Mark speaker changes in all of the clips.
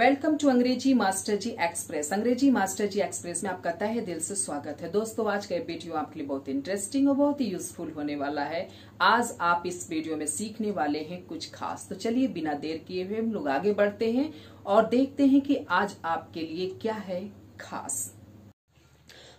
Speaker 1: welcome to Angrezi master ji express Angrezi master ji express में आपका तहे दिल से स्वागत है दोस्तों आज का वीडियो आपके लिए बहुत इंटरेस्टिंग और बहुत ही यूजफुल होने वाला है आज आप इस वीडियो में सीखने वाले हैं कुछ खास तो चलिए बिना देर किए हुए हम लोग आगे बढ़ते हैं और देखते हैं कि आज आपके लिए क्या है खास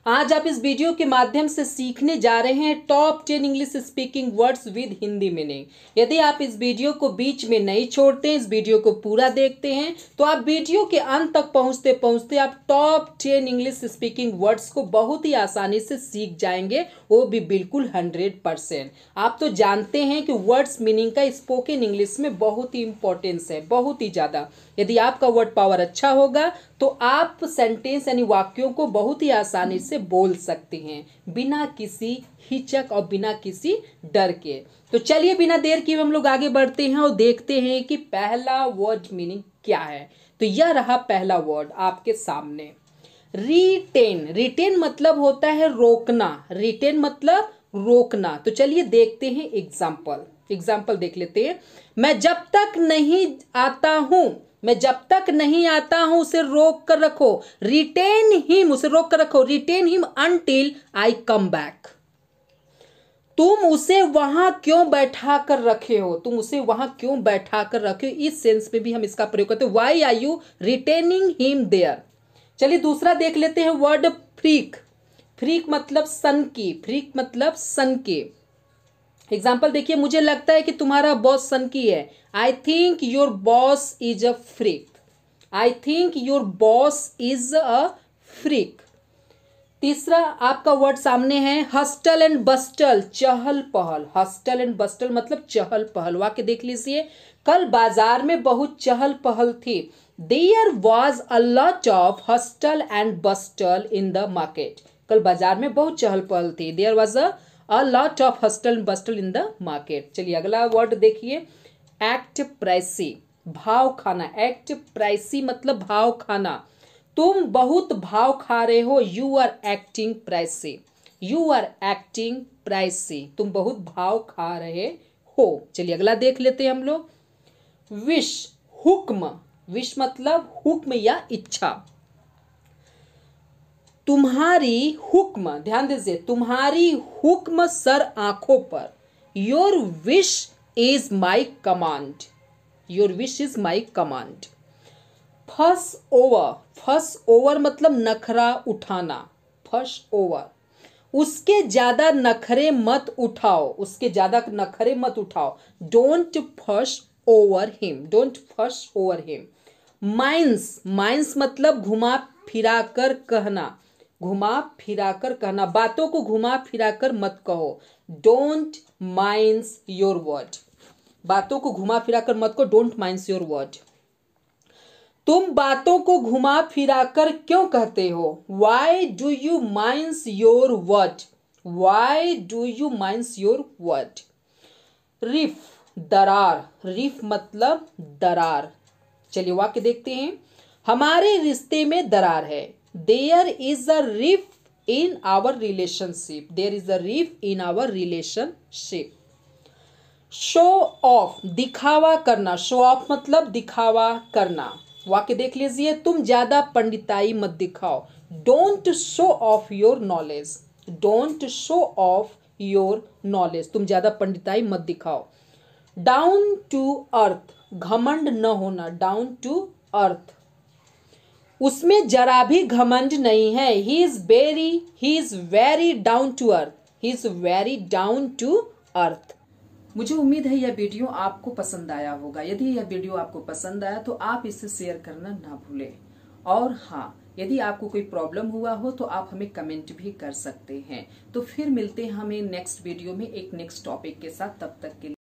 Speaker 1: आज आप इस वीडियो के माध्यम से सीखने जा रहे हैं top ten English speaking words with Hindi meaning यदि आप इस वीडियो को बीच में नहीं छोड़ते इस वीडियो को पूरा देखते हैं तो आप वीडियो के अंत तक पहुंचते पहुंचते आप top ten English speaking words को बहुत ही आसानी से सीख जाएंगे वो भी बिल्कुल हंड्रेड परसेंट आप तो जानते हैं कि वर्ड्स मीनिंग का स्पोकन इंग्लिश में बहुत ही इंपॉर्टेंस है बहुत ही ज़्यादा यदि आपका वर्ड पावर अच्छा होगा तो आप सेंटेंस यानी वाक्यों को बहुत ही आसानी से से बोल सकते हैं बिना किसी हिचक और बिना किसी डर के तो चलिए बिना देर के हम लोग आगे बढ़ते हैं और देखते हैं कि पहला वर्ड मीनिंग क्या है तो यह रहा पहला वर्ड आपके सामने रिटेन रिटेन मतलब होता है रोकना रिटेन मतलब रोकना तो चलिए देखते हैं एग्जाम्पल एग्जाम्पल देख लेते हैं मैं जब तक नहीं आता हूं मैं जब तक नहीं आता हूं उसे रोक कर रखो रिटेन हिम उसे रोक कर रखो retain him until I come back तुम उसे वहां क्यों बैठा कर रखे हो तुम उसे वहां क्यों बैठा कर रखे हो इस सेंस में भी हम इसका प्रयोग करते हैं why are you retaining him there चलिए दूसरा देख लेते हैं वर्ड फ्रीक फ्रीक मतलब सन की फ्रीक मतलब सन के एग्जाम्पल देखिए मुझे लगता है कि तुम्हारा बॉस सनकी है I think your boss is a freak I think your boss is a freak तीसरा आपका वर्ड सामने है हस्टल एंड बस्टल चहल पहल हस्टल एंड बस्टल मतलब चहल पहल वाक्य देख लीजिए कल बाजार में बहुत चहल पहल थी there was a lot of hustle and bustle in the market कल बाजार में बहुत चहल पहल थी there was a a lot of hustle bustle in the market चलिए अगला वर्ड देखिए एक्ट प्राइसी भाव खाना एक्ट प्राइसी मतलब भाव खाना तुम बहुत भाव खा रहे हो you are acting pricey you are acting pricey तुम बहुत भाव खा रहे हो चलिए अगला देख लेते हैं हम लोग विश हुक्म विश मतलब हुक्म या इच्छा तुम्हारी हुक्म ध्यान दीजिए तुम्हारी हुक्म सर आंखों पर your wish is my command your wish is my command fuss over fuss over मतलब नखरा उठाना फस ओवर उसके ज़्यादा नखरे मत उठाओ उसके ज़्यादा नखरे मत उठाओ don't fuss over him don't fuss over him mince mince मतलब घुमा फिरा कर कहना घुमा फिरा कर कहना बातों को घुमा फिरा कर मत कहो डोंट माइंस योर वर्ड बातों को घुमा फिरा कर मत कहो डोंट माइंस योर वर्ड तुम बातों को घुमा फिरा कर क्यों कहते हो why do you mince your word why do you mince your word rift दरार रिफ मतलब दरार चलिए वाक्य देखते हैं हमारे रिश्ते में दरार है there is a rift in our relationship there is a rift in our relationship show off दिखावा करना शो ऑफ मतलब दिखावा करना वाक्य देख लीजिए तुम ज्यादा पंडिताई मत दिखाओ don't show off your knowledge don't show off your knowledge तुम ज्यादा पंडिताई मत दिखाओ डाउन टू अर्थ घमंड न होना डाउन टू अर्थ उसमें जरा भी घमंड नहीं है he is very he is very down to earth he is very down to earth मुझे उम्मीद है यह वीडियो आपको पसंद आया होगा यदि यह वीडियो आपको पसंद आया तो आप इसे शेयर करना ना भूलें और हाँ यदि आपको कोई प्रॉब्लम हुआ हो तो आप हमें कमेंट भी कर सकते हैं तो फिर मिलते हैं हमें नेक्स्ट वीडियो में एक नेक्स्ट टॉपिक के साथ तब तक के लिए